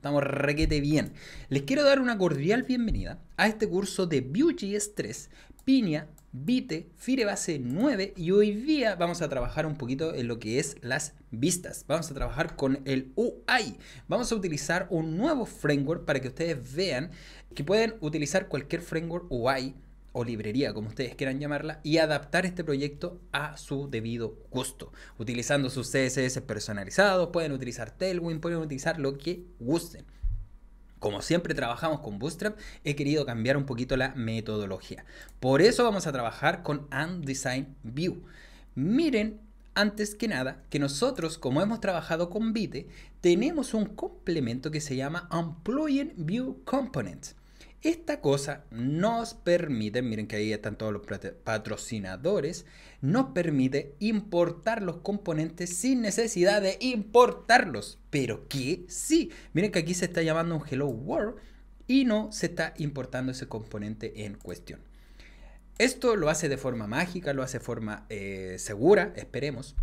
Estamos requete bien. Les quiero dar una cordial bienvenida a este curso de Vue.js 3, Piña, Vite, Firebase 9 y hoy día vamos a trabajar un poquito en lo que es las vistas. Vamos a trabajar con el UI. Vamos a utilizar un nuevo framework para que ustedes vean que pueden utilizar cualquier framework UI o librería, como ustedes quieran llamarla, y adaptar este proyecto a su debido gusto. Utilizando sus CSS personalizados, pueden utilizar Tailwind, pueden utilizar lo que gusten. Como siempre trabajamos con Bootstrap, he querido cambiar un poquito la metodología. Por eso vamos a trabajar con Design View. Miren, antes que nada, que nosotros, como hemos trabajado con Vite, tenemos un complemento que se llama plugin View Component esta cosa nos permite, miren que ahí están todos los patrocinadores, nos permite importar los componentes sin necesidad de importarlos. Pero que sí, miren que aquí se está llamando un Hello World y no se está importando ese componente en cuestión. Esto lo hace de forma mágica, lo hace de forma eh, segura, esperemos.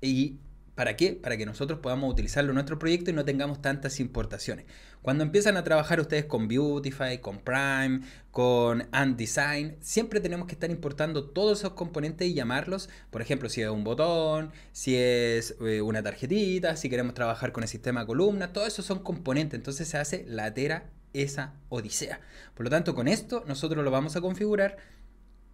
Y ¿Para qué? Para que nosotros podamos utilizarlo en nuestro proyecto y no tengamos tantas importaciones. Cuando empiezan a trabajar ustedes con Beautify, con Prime, con Undesign, siempre tenemos que estar importando todos esos componentes y llamarlos. Por ejemplo, si es un botón, si es eh, una tarjetita, si queremos trabajar con el sistema columna. Todos todo eso son componentes. Entonces se hace la tera esa odisea. Por lo tanto, con esto nosotros lo vamos a configurar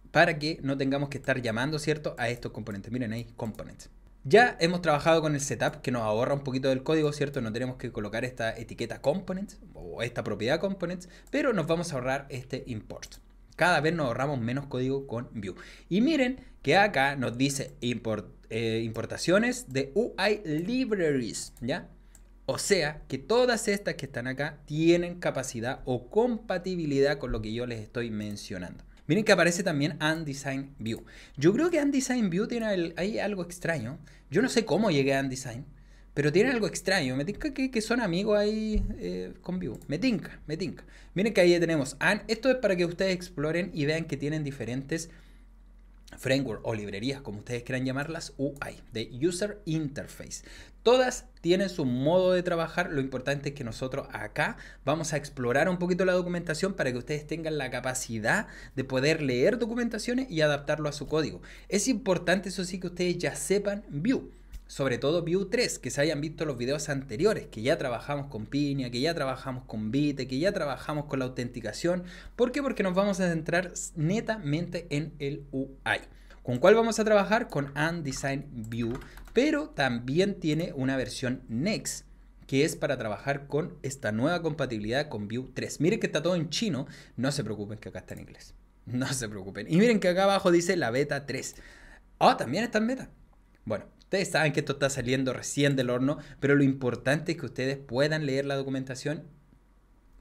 para que no tengamos que estar llamando, ¿cierto?, a estos componentes. Miren ahí, components. Ya hemos trabajado con el setup que nos ahorra un poquito del código, ¿cierto? No tenemos que colocar esta etiqueta components o esta propiedad components, pero nos vamos a ahorrar este import. Cada vez nos ahorramos menos código con Vue. Y miren que acá nos dice eh, importaciones de UI libraries, ¿ya? O sea que todas estas que están acá tienen capacidad o compatibilidad con lo que yo les estoy mencionando. Miren que aparece también Undesign View. Yo creo que Undesign View tiene ahí algo extraño. Yo no sé cómo llegué a Undesign, pero tiene algo extraño. Me tinca que, son amigos ahí eh, con View. Me tinca, me tinca. Miren que ahí tenemos. And, esto es para que ustedes exploren y vean que tienen diferentes framework o librerías, como ustedes quieran llamarlas, UI, de User Interface. Todas tienen su modo de trabajar, lo importante es que nosotros acá vamos a explorar un poquito la documentación para que ustedes tengan la capacidad de poder leer documentaciones y adaptarlo a su código. Es importante, eso sí, que ustedes ya sepan Vue sobre todo View 3, que se hayan visto los videos anteriores, que ya trabajamos con Piña, que ya trabajamos con Vite, que ya trabajamos con la autenticación. ¿Por qué? Porque nos vamos a centrar netamente en el UI. ¿Con cuál vamos a trabajar? Con Undesign View, pero también tiene una versión Next que es para trabajar con esta nueva compatibilidad con View 3. Miren que está todo en chino, no se preocupen que acá está en inglés. No se preocupen. Y miren que acá abajo dice la beta 3. Ah, oh, también está en beta. Bueno, Ustedes saben que esto está saliendo recién del horno, pero lo importante es que ustedes puedan leer la documentación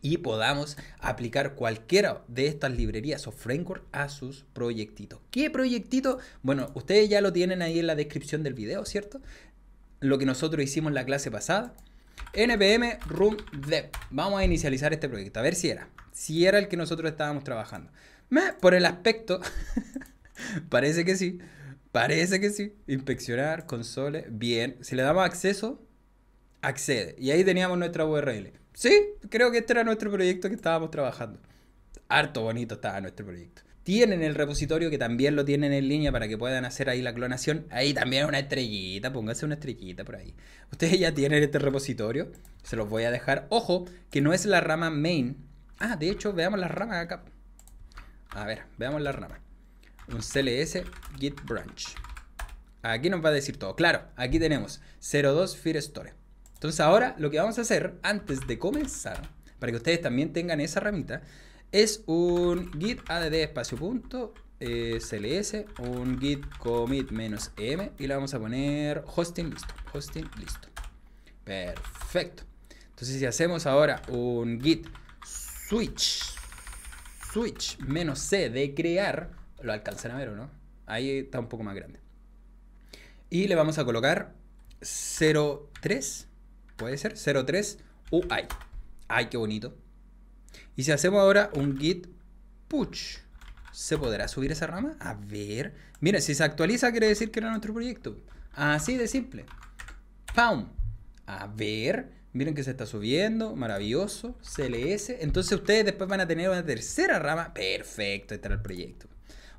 y podamos aplicar cualquiera de estas librerías o framework a sus proyectitos. ¿Qué proyectito? Bueno, ustedes ya lo tienen ahí en la descripción del video, ¿cierto? Lo que nosotros hicimos en la clase pasada. NPM Room Dev. Vamos a inicializar este proyecto, a ver si era. Si era el que nosotros estábamos trabajando. Por el aspecto, parece que sí. Parece que sí. Inspeccionar, console, bien. Si le damos acceso, accede. Y ahí teníamos nuestra URL. Sí, creo que este era nuestro proyecto que estábamos trabajando. Harto bonito estaba nuestro proyecto. Tienen el repositorio que también lo tienen en línea para que puedan hacer ahí la clonación. Ahí también una estrellita, pónganse una estrellita por ahí. Ustedes ya tienen este repositorio, se los voy a dejar. Ojo, que no es la rama main. Ah, de hecho, veamos las ramas acá. A ver, veamos las ramas un CLS git branch. Aquí nos va a decir todo. Claro, aquí tenemos 02 fear store. Entonces ahora lo que vamos a hacer antes de comenzar, para que ustedes también tengan esa ramita, es un git add espacio punto eh, cls, un git commit menos m y le vamos a poner hosting listo, hosting listo. Perfecto. Entonces si hacemos ahora un git switch, switch menos c de crear, lo alcanzan a ver no. Ahí está un poco más grande. Y le vamos a colocar 03, puede ser 03 UI. Ay, qué bonito. Y si hacemos ahora un git push, ¿se podrá subir esa rama? A ver. Mira, si se actualiza quiere decir que era nuestro proyecto. Así de simple. ¡Pum! A ver. Miren que se está subiendo, maravilloso, CLS. Entonces ustedes después van a tener una tercera rama. Perfecto, este era el proyecto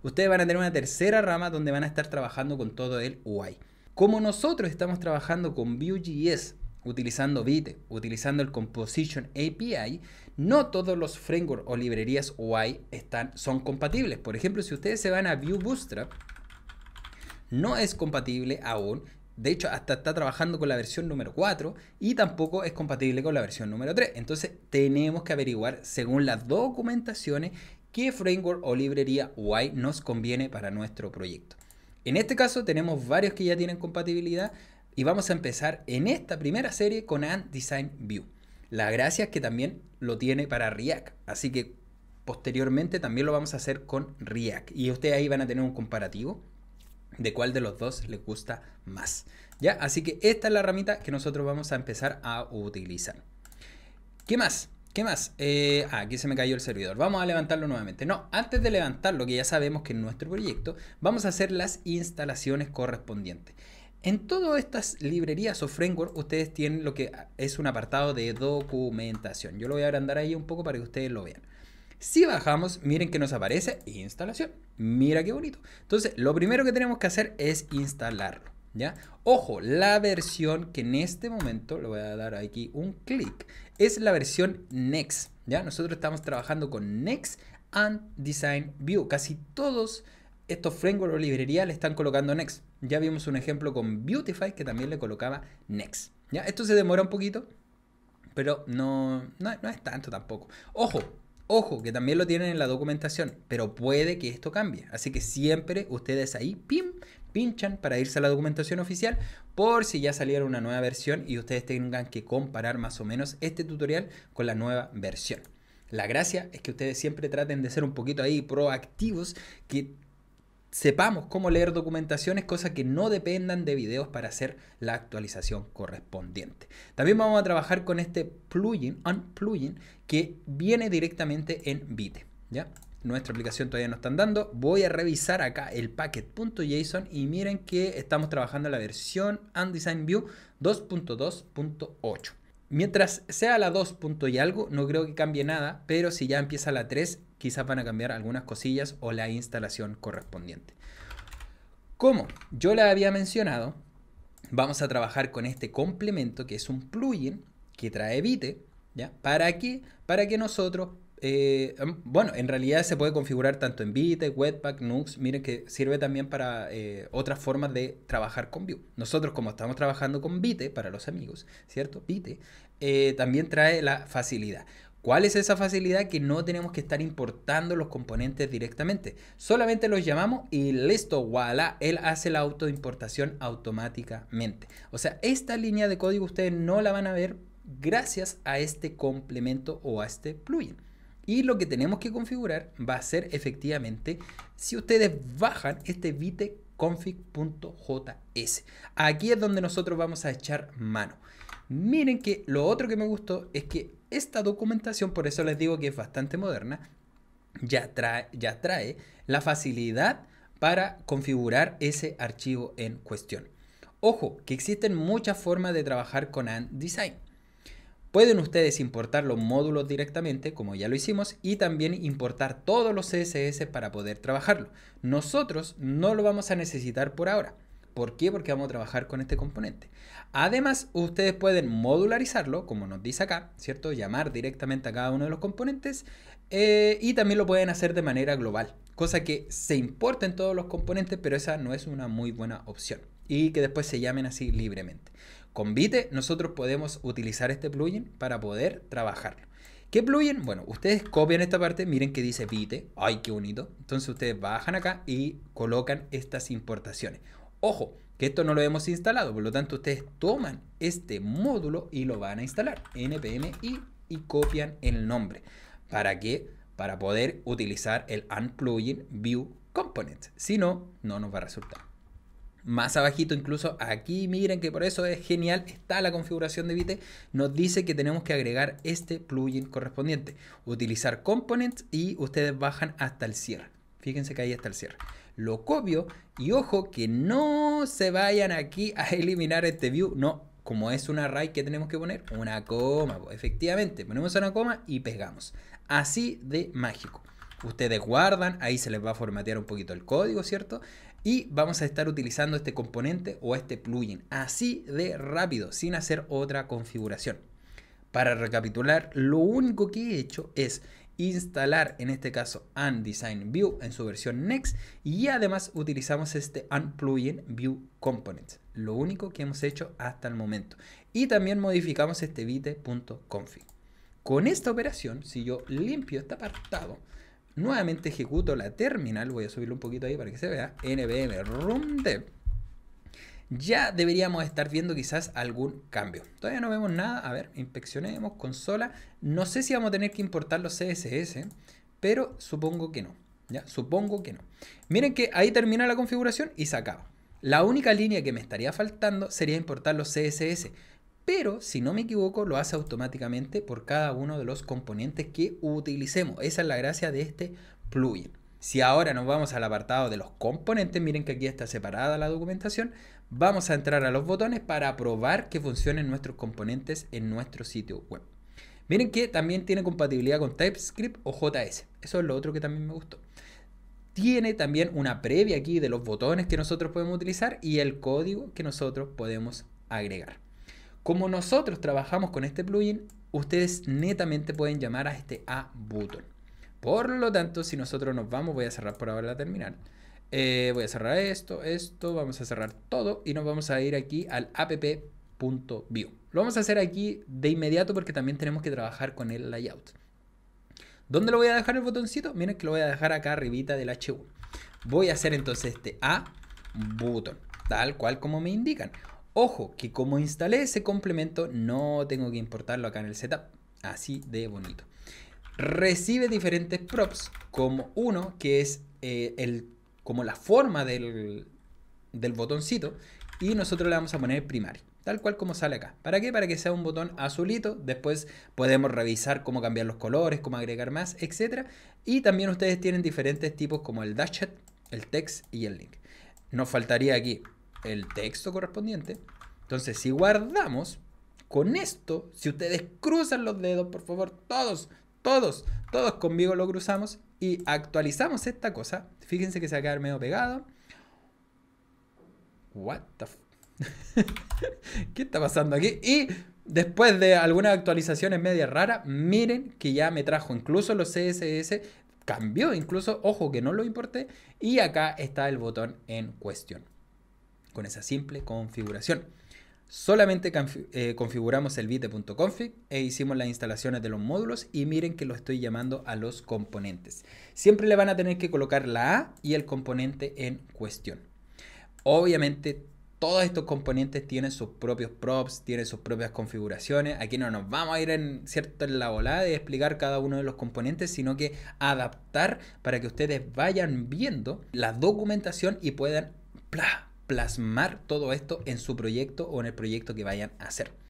ustedes van a tener una tercera rama donde van a estar trabajando con todo el UI. Como nosotros estamos trabajando con Vue.js, utilizando Vite, utilizando el Composition API, no todos los frameworks o librerías UI están, son compatibles. Por ejemplo, si ustedes se van a Vue Bootstrap, no es compatible aún. De hecho, hasta está trabajando con la versión número 4 y tampoco es compatible con la versión número 3. Entonces, tenemos que averiguar, según las documentaciones, qué framework o librería UI nos conviene para nuestro proyecto. En este caso tenemos varios que ya tienen compatibilidad y vamos a empezar en esta primera serie con Ant Design View. La gracia es que también lo tiene para React, así que posteriormente también lo vamos a hacer con React y ustedes ahí van a tener un comparativo de cuál de los dos les gusta más. ¿Ya? Así que esta es la ramita que nosotros vamos a empezar a utilizar. ¿Qué más? ¿Qué más? Eh, ah, aquí se me cayó el servidor. Vamos a levantarlo nuevamente. No, antes de levantarlo, que ya sabemos que es nuestro proyecto, vamos a hacer las instalaciones correspondientes. En todas estas librerías o framework, ustedes tienen lo que es un apartado de documentación. Yo lo voy a agrandar ahí un poco para que ustedes lo vean. Si bajamos, miren que nos aparece instalación. Mira qué bonito. Entonces, lo primero que tenemos que hacer es instalarlo. ¿Ya? Ojo, la versión que en este momento, le voy a dar aquí un clic, es la versión Next. ¿ya? Nosotros estamos trabajando con Next and Design View. Casi todos estos frameworks o librerías le están colocando Next. Ya vimos un ejemplo con Beautify que también le colocaba Next. ¿ya? Esto se demora un poquito, pero no, no, no es tanto tampoco. Ojo, Ojo, que también lo tienen en la documentación, pero puede que esto cambie. Así que siempre ustedes ahí, pim, pinchan para irse a la documentación oficial por si ya saliera una nueva versión y ustedes tengan que comparar más o menos este tutorial con la nueva versión. La gracia es que ustedes siempre traten de ser un poquito ahí proactivos, que sepamos cómo leer documentaciones, cosas que no dependan de videos para hacer la actualización correspondiente. También vamos a trabajar con este plugin, un plugin, que viene directamente en Vite, ¿ya? nuestra aplicación todavía no están dando. Voy a revisar acá el packet.json y miren que estamos trabajando la versión Undesign View 2.2.8. Mientras sea la 2. y algo, no creo que cambie nada, pero si ya empieza la 3, quizás van a cambiar algunas cosillas o la instalación correspondiente. Como yo la había mencionado, vamos a trabajar con este complemento que es un plugin que trae Vite, ¿ya? ¿Para qué? Para que nosotros eh, bueno, en realidad se puede configurar tanto en Vite, Webpack, Nux. Miren que sirve también para eh, otras formas de trabajar con Vue. Nosotros, como estamos trabajando con Vite, para los amigos, ¿cierto? Vite, eh, también trae la facilidad. ¿Cuál es esa facilidad? Que no tenemos que estar importando los componentes directamente. Solamente los llamamos y listo, voilà, él hace la autoimportación automáticamente. O sea, esta línea de código ustedes no la van a ver gracias a este complemento o a este plugin. Y lo que tenemos que configurar va a ser efectivamente si ustedes bajan este viteconfig.js. Aquí es donde nosotros vamos a echar mano. Miren que lo otro que me gustó es que esta documentación, por eso les digo que es bastante moderna, ya trae, ya trae la facilidad para configurar ese archivo en cuestión. Ojo, que existen muchas formas de trabajar con Design. Pueden ustedes importar los módulos directamente, como ya lo hicimos, y también importar todos los CSS para poder trabajarlo. Nosotros no lo vamos a necesitar por ahora. ¿Por qué? Porque vamos a trabajar con este componente. Además, ustedes pueden modularizarlo, como nos dice acá, ¿cierto? Llamar directamente a cada uno de los componentes eh, y también lo pueden hacer de manera global, cosa que se importa en todos los componentes, pero esa no es una muy buena opción y que después se llamen así libremente. Con Vite nosotros podemos utilizar este plugin para poder trabajarlo. ¿Qué plugin? Bueno, ustedes copian esta parte, miren que dice Vite, ay, qué bonito. Entonces ustedes bajan acá y colocan estas importaciones. Ojo, que esto no lo hemos instalado, por lo tanto ustedes toman este módulo y lo van a instalar, npmi, y copian el nombre. ¿Para qué? Para poder utilizar el unplugin view component. Si no, no nos va a resultar más abajito incluso, aquí miren que por eso es genial, está la configuración de Vite, nos dice que tenemos que agregar este plugin correspondiente, utilizar components y ustedes bajan hasta el cierre. Fíjense que ahí está el cierre. Lo copio y ojo que no se vayan aquí a eliminar este view, no, como es un array que tenemos que poner, una coma, pues, efectivamente, ponemos una coma y pegamos. Así de mágico ustedes guardan, ahí se les va a formatear un poquito el código, ¿cierto? Y vamos a estar utilizando este componente o este plugin, así de rápido, sin hacer otra configuración. Para recapitular, lo único que he hecho es instalar en este caso Undesign View en su versión Next y además utilizamos este Unplugin View components lo único que hemos hecho hasta el momento. Y también modificamos este vite.config. Con esta operación, si yo limpio este apartado, Nuevamente ejecuto la terminal, voy a subirlo un poquito ahí para que se vea, npm run dev. Ya deberíamos estar viendo quizás algún cambio. Todavía no vemos nada, a ver, inspeccionemos consola. No sé si vamos a tener que importar los CSS, pero supongo que no. ¿ya? Supongo que no. Miren que ahí termina la configuración y se acaba. La única línea que me estaría faltando sería importar los CSS, pero si no me equivoco lo hace automáticamente por cada uno de los componentes que utilicemos. Esa es la gracia de este plugin. Si ahora nos vamos al apartado de los componentes, miren que aquí está separada la documentación, vamos a entrar a los botones para probar que funcionen nuestros componentes en nuestro sitio web. Miren que también tiene compatibilidad con TypeScript o JS. Eso es lo otro que también me gustó. Tiene también una previa aquí de los botones que nosotros podemos utilizar y el código que nosotros podemos agregar. Como nosotros trabajamos con este plugin, ustedes netamente pueden llamar a este A button. Por lo tanto, si nosotros nos vamos, voy a cerrar por ahora la terminal. Eh, voy a cerrar esto, esto, vamos a cerrar todo y nos vamos a ir aquí al app.view. Lo vamos a hacer aquí de inmediato porque también tenemos que trabajar con el layout. ¿Dónde lo voy a dejar el botoncito? Miren que lo voy a dejar acá arribita del H1. Voy a hacer entonces este A button, tal cual como me indican. Ojo, que como instalé ese complemento, no tengo que importarlo acá en el setup. Así de bonito. Recibe diferentes props, como uno que es eh, el, como la forma del, del botoncito. Y nosotros le vamos a poner primario tal cual como sale acá. ¿Para qué? Para que sea un botón azulito. Después podemos revisar cómo cambiar los colores, cómo agregar más, etc. Y también ustedes tienen diferentes tipos como el dashet, el text y el link. Nos faltaría aquí el texto correspondiente. Entonces, si guardamos, con esto, si ustedes cruzan los dedos, por favor, todos, todos, todos conmigo lo cruzamos y actualizamos esta cosa. Fíjense que se va a quedar medio pegado. What the ¿Qué está pasando aquí? Y después de algunas actualizaciones media rara, miren que ya me trajo incluso los CSS, cambió incluso, ojo que no lo importé, y acá está el botón en cuestión con esa simple configuración. Solamente eh, configuramos el bit e hicimos las instalaciones de los módulos y miren que lo estoy llamando a los componentes. Siempre le van a tener que colocar la A y el componente en cuestión. Obviamente todos estos componentes tienen sus propios props, tienen sus propias configuraciones. Aquí no nos vamos a ir en, cierto, en la volada de explicar cada uno de los componentes, sino que adaptar para que ustedes vayan viendo la documentación y puedan plasmar todo esto en su proyecto o en el proyecto que vayan a hacer.